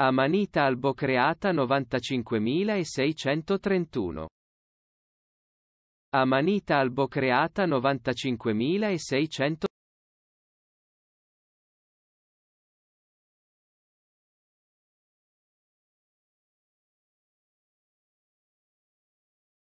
Amanita albocreata 95631. Amanita albocreata 95600